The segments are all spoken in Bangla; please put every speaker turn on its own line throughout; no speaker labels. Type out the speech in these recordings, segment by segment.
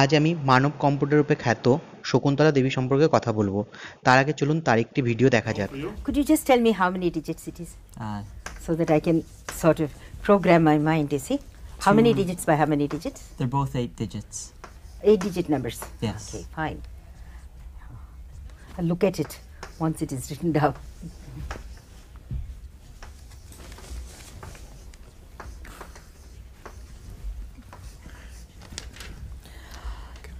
আজ আমি মানব কম্পিউটার রূপে খ্যাত শকুন্তলা দেবী সম্পর্কে কথা বলবো তার আগে চলুন তার একটি ভিডিও দেখা যাক
Could you just tell me how many digits it is? Uh, So that I can sort of program my mind, you see? How many Two. digits by how many digits?
they're both eight digits.
Eight digit numbers. Yes. Okay, fine. I'll look at it once it is written down.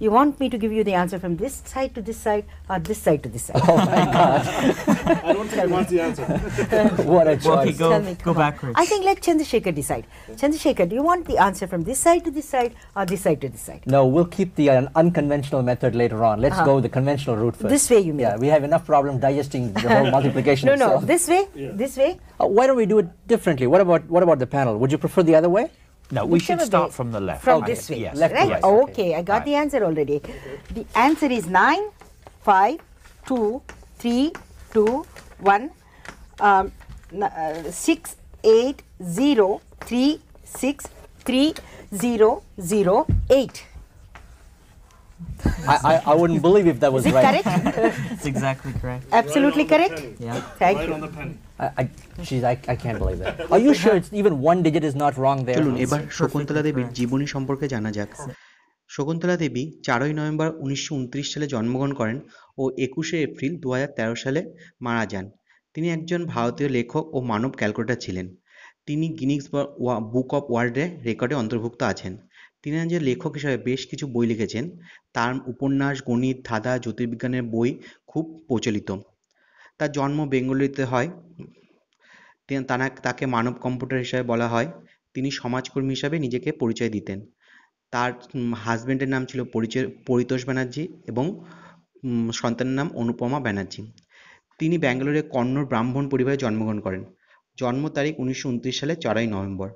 you want me to give you the answer from this side to this side or this side to this side? Oh my God. I don't think I want the answer. what a choice. Okay, go, me, go backwards. I think let Chandrasekhar decide. Chandrasekhar, do you want the answer from this side to this side or this side to this side?
No, we'll keep the uh, unconventional method later on. Let's uh -huh. go the conventional route first. This way you mean? Yeah, we have enough problem digesting the whole multiplication No, itself. no, this
way, yeah. this way. Uh, why don't we do it differently? What about, what about the panel? Would you prefer the other way? No, we should start from the left. From this way, yes, left right? Oh, okay, I got right. the answer already. The answer is 9, 5, 2, 3, 2, 1, um, uh, 6, 8, 0, 3, 6, 3, 0, 0, 8.
I, I, I, wouldn't believe if that was Is it right. correct? it's exactly correct. Absolutely right correct? Yeah. Thank right you. On the penny. I, geez, I, I can't believe that. Are you sure it's even one digit is not wrong there? চলুন এবার শকুন্তলা দেবীর জীবনী সম্পর্কে জানা যাক শকুন্তলা দেবী চারই নভেম্বর উনিশশো সালে জন্মগ্রহণ করেন ও একুশে এপ্রিল দু সালে মারা যান তিনি একজন ভারতীয় লেখক ও মানব ক্যালকুলেটর ছিলেন তিনি গিনিক্স বুক অফ ওয়ার্ল্ডের রেকর্ডে অন্তর্ভুক্ত আছেন তিনি যে লেখক হিসাবে বেশ কিছু বই লিখেছেন তার উপন্যাস গণিত ধাঁধা জ্যোতির্বিজ্ঞানের বই খুব প্রচলিত তার জন্ম বেঙ্গলিতে হয় তাকে মানব কম্পিউটার হিসাবে বলা হয় তিনি সমাজকর্মী হিসাবে নিজেকে পরিচয় দিতেন তার হাজব্যান্ডের নাম ছিল পরিচয় পরিতোষ ব্যানার্জি এবং সন্তানের নাম অনুপমা ব্যানার্জি তিনি ব্যাঙ্গালোরে কন্নড় ব্রাহ্মণ পরিবারে জন্মগ্রহণ করেন জন্ম তারিখ উনিশশো সালে চারই নভেম্বর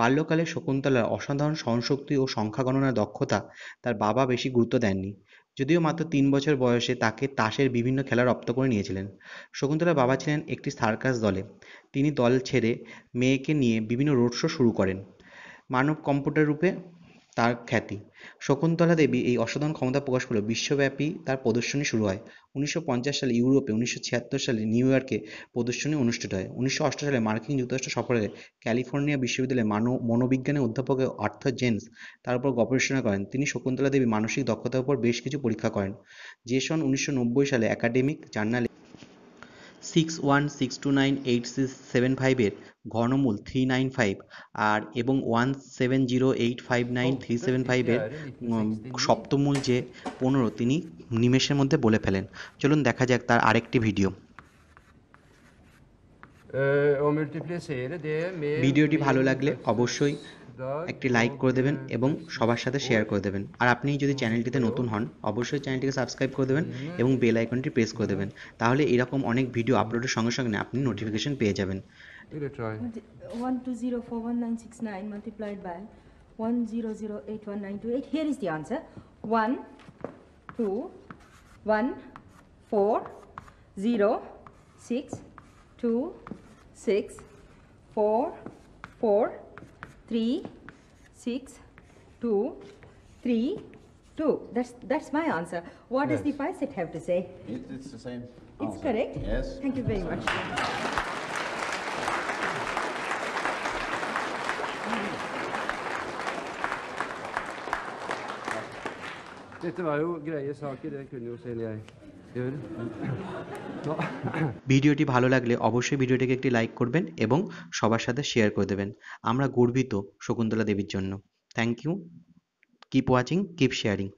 বাল্যকালে শকুন্তলার অসাধারণ সহনশক্তি ও সংখ্যা গণনার দক্ষতা তার বাবা বেশি গুরুত্ব দেননি যদিও মাত্র তিন বছর বয়সে তাকে তাসের বিভিন্ন খেলা রপ্ত করে নিয়েছিলেন শকুন্তলার বাবা ছিলেন একটি সার্কাস দলে তিনি দল ছেড়ে মেয়েকে নিয়ে বিভিন্ন রোড শো শুরু করেন মানব কম্পিউটার রূপে তার খ্যাতি শকুন্তলা দেবী এই অসাধারণ ক্ষমতা প্রকাশ করলে বিশ্বব্যাপী তার প্রদর্শনী শুরু হয় উনিশশো সালে ইউরোপে উনিশশো সালে নিউ ইয়র্কে প্রদর্শনী অনুষ্ঠিত হয় উনিশশো সালে মার্কিন যুক্তরাষ্ট্র সফরে ক্যালিফোর্নিয়া বিশ্ববিদ্যালয়ে মানব মনোবিজ্ঞানের অধ্যাপক আর্থার জেন্স তার উপর গবেষণা করেন তিনি শকুন্তলা দেবী মানসিক দক্ষতার উপর বেশ কিছু পরীক্ষা করেন জেসন উনিশশো সালে একাডেমিক জার্নালে six one six two nine eight six seven ফাইভের ঘনমূল থ্রি নাইন ফাইভ আর এবং one seven zero eight five nine three seven ফাইভের সপ্তমূল যে পনেরো তিনি নিমেষের মধ্যে বলে ফেলেন চলুন দেখা যাক তার আরেকটি ভিডিও
ভিডিওটি ভালো লাগলে
অবশ্যই একটি লাইক করে দেবেন এবং সবার সাথে শেয়ার করে দেবেন আর আপনি যদি চ্যানেলটিতে নতুন হন অবশ্যই চ্যানেলটিকে সাবস্ক্রাইব করে দেবেন এবং বেল আইকনটি প্রেস করে দেবেন তাহলে এরকম অনেক ভিডিও আপলোডের সঙ্গে সঙ্গে আপনি নোটিফিকেশন পেয়ে যাবেন Give it a
1204169 multiplied by 1008198. Here is the answer. 1, 2, 1, 4, 0, 6, 2, 6, 4, 4, 3, 6, 2, 3, 2. That's, that's my answer. What yes. does the PI set have to say?
It, it's the same. It's correct? Yes. Thank you very much.
Dette var jo greie saker, det
kunne jo selv jeg gjøre. ভিডিওটি ভালো লাগলে অবশ্যই ভিডিওটিকে একটি লাইক করবেন এবং সবার সাথে শেয়ার করে দেবেন আমরা গর্বিত শকুন্তলা দেবীর জন্য thank you keep watching keep sharing